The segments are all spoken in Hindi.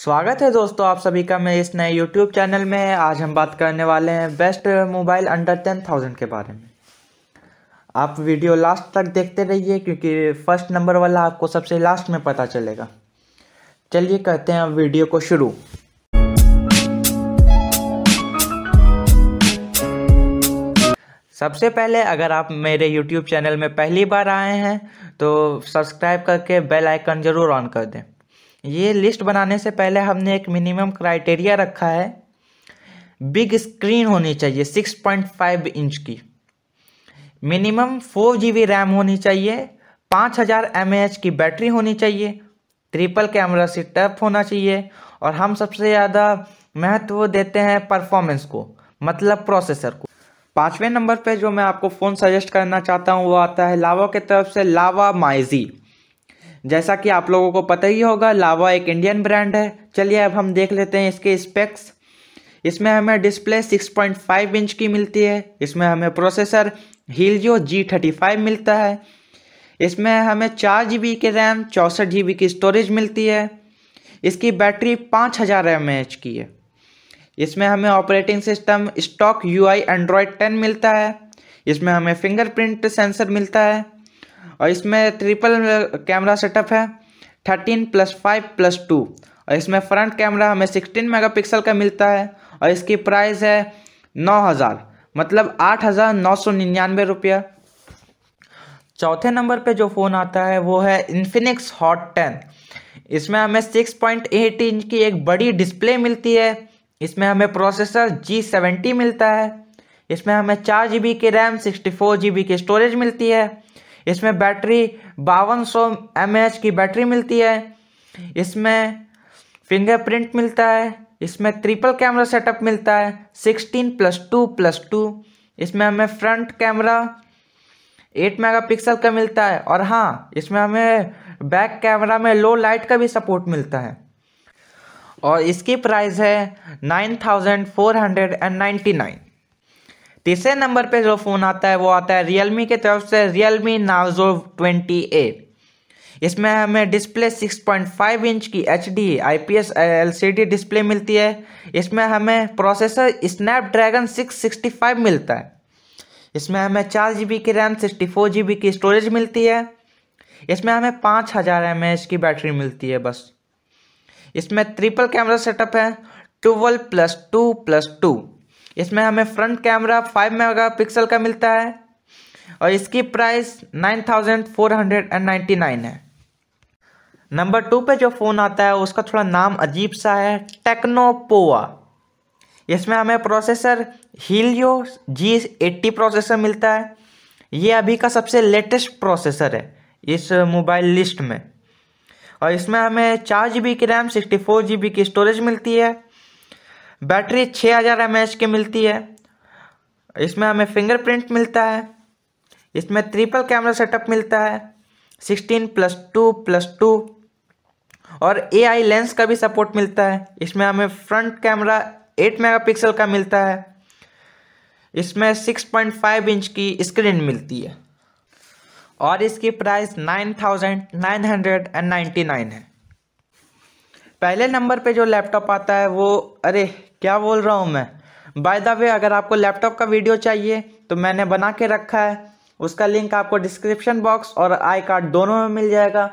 स्वागत है दोस्तों आप सभी का मैं इस नए YouTube चैनल में आज हम बात करने वाले हैं best mobile under ten thousand के बारे में आप वीडियो लास्ट तक देखते रहिए क्योंकि फर्स्ट नंबर वाला आपको सबसे लास्ट में पता चलेगा चलिए करते हैं वीडियो को शुरू सबसे पहले अगर आप मेरे YouTube चैनल में पहली बार आए हैं तो सब्सक्राइब करके बेल आइकन ज़रूर ऑन कर दें ये लिस्ट बनाने से पहले हमने एक मिनिमम क्राइटेरिया रखा है बिग स्क्रीन होनी चाहिए 6.5 इंच की मिनिमम फोर जी रैम होनी चाहिए पाँच हज़ार एम की बैटरी होनी चाहिए ट्रिपल कैमरा सेटअप होना चाहिए और हम सबसे ज़्यादा महत्व देते हैं परफॉर्मेंस को मतलब प्रोसेसर को पाँचवें नंबर पे जो मैं आपको फ़ोन सजेस्ट करना चाहता हूँ वो आता है लावा की तरफ से लावा माइजी जैसा कि आप लोगों को पता ही होगा लावा एक इंडियन ब्रांड है चलिए अब हम देख लेते हैं इसके स्पेक्स इसमें हमें डिस्प्ले 6.5 इंच की मिलती है इसमें हमें processor Helio G thirty five मिलता है इसमें हमें चार जी बी के रैम चौंसठ जी बी की स्टोरेज मिलती है इसकी बैटरी पाँच हज़ार एम एच की है इसमें हमें operating system stock U I Android मिलता है इसमें हमें फिंगरप्रिंट सेंसर मिलता है और इसमें ट्रिपल कैमरा सेटअप है thirteen plus five plus two और इसमें फ्रंट कैमरा हमें सिक्सटीन मेगापिक्सल का मिलता है और इसकी प्राइस है नौ हज़ार मतलब आठ हज़ार नौ सौ निन्यानवे रुपया चौथे नंबर पे जो फ़ोन आता है वो है इन्फिनिक्स हॉट टेन इसमें हमें सिक्स पॉइंट एट इंच की एक बड़ी डिस्प्ले मिलती है इसमें हमें प्रोसेसर जी सेवेंटी मिलता है इसमें हमें चार जी बी की RAM sixty four G B की स्टोरेज मिलती है इसमें बैटरी बावन सौ की बैटरी मिलती है इसमें फिंगरप्रिंट मिलता है इसमें ट्रिपल कैमरा सेटअप मिलता है sixteen plus two plus two इसमें हमें फ्रंट कैमरा एट मेगापिक्सल का मिलता है और हाँ इसमें हमें बैक कैमरा में लो लाइट का भी सपोर्ट मिलता है और इसकी प्राइस है nine thousand four hundred and ninety nine तीसरे नंबर पे जो फ़ोन आता है वो आता है रियलमी के तरफ से रियलमी नार्जो ट्वेंटी ए इसमें हमें डिस्प्ले 6.5 इंच की H D I P S L C D display मिलती है इसमें हमें प्रोसेसर स्नैपड्रैगन 665 मिलता है इसमें हमें चार जी बी की RAM sixty four G B की स्टोरेज मिलती है इसमें हमें पाँच हज़ार एम एच की बैटरी मिलती है बस इसमें ट्रिपल कैमरा सेटअप है twelve plus two plus two इसमें हमें फ्रंट कैमरा 5 मेगापिक्सल का मिलता है और इसकी प्राइस 9499 है नंबर टू पे जो फ़ोन आता है उसका थोड़ा नाम अजीब सा है टेक्नोपोवा इसमें हमें processor Helio G eighty processor मिलता है ये अभी का सबसे लेटेस्ट प्रोसेसर है इस मोबाइल लिस्ट में और इसमें हमें चार जी बी की RAM sixty four G B की स्टोरेज मिलती है बैटरी 6000 हज़ार के मिलती है इसमें हमें फिंगरप्रिंट मिलता है इसमें ट्रिपल कैमरा सेटअप मिलता है 16 प्लस टू प्लस टू और एआई लेंस का भी सपोर्ट मिलता है इसमें हमें फ्रंट कैमरा 8 मेगापिक्सल का मिलता है इसमें 6.5 इंच की स्क्रीन मिलती है और इसकी प्राइस 9,999 है पहले नंबर पे जो लैपटॉप आता है वो अरे क्या बोल रहा हूँ मैं बाय द वे अगर आपको लैपटॉप का वीडियो चाहिए तो मैंने बना के रखा है उसका लिंक आपको डिस्क्रिप्शन बॉक्स और आई कार्ड दोनों में मिल जाएगा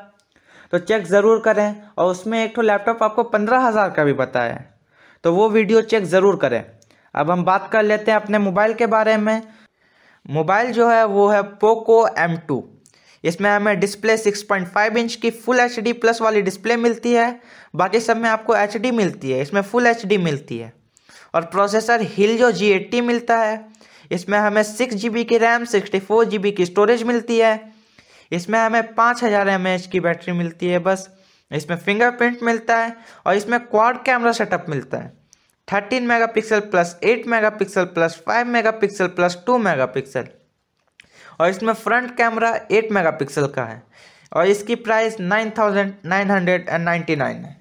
तो चेक ज़रूर करें और उसमें एक तो लैपटॉप आपको पंद्रह हज़ार का भी बताया है तो वो वीडियो चेक ज़रूर करें अब हम बात कर लेते हैं अपने मोबाइल के बारे में मोबाइल जो है वो है पोको एम टू इसमें हमें डिस्प्ले 6.5 इंच की फुल एच प्लस वाली डिस्प्ले मिलती है बाकी सब में आपको एच मिलती है इसमें फुल एच मिलती है और प्रोसेसर हिलजो जी एट्टी मिलता है इसमें हमें सिक्स जी की रैम सिक्सटी फोर जी की स्टोरेज मिलती है इसमें हमें पाँच हज़ार एम की बैटरी मिलती है बस इसमें फिंगरप्रिंट मिलता है और इसमें क्वाड कैमरा सेटअप मिलता है thirteen mega pixel plus eight mega pixel plus five mega pixel plus two mega pixel और इसमें फ्रंट कैमरा एट मेगापिक्सल का है और इसकी price nine thousand nine hundred and ninety nine है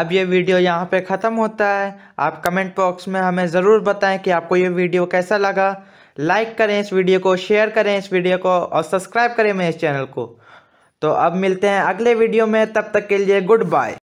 अब ये वीडियो यहाँ पे ख़त्म होता है आप कमेंट बॉक्स में हमें ज़रूर बताएं कि आपको ये वीडियो कैसा लगा लाइक करें इस वीडियो को शेयर करें इस वीडियो को और सब्सक्राइब करें मेरे इस चैनल को तो अब मिलते हैं अगले वीडियो में तब तक के लिए गुड बाय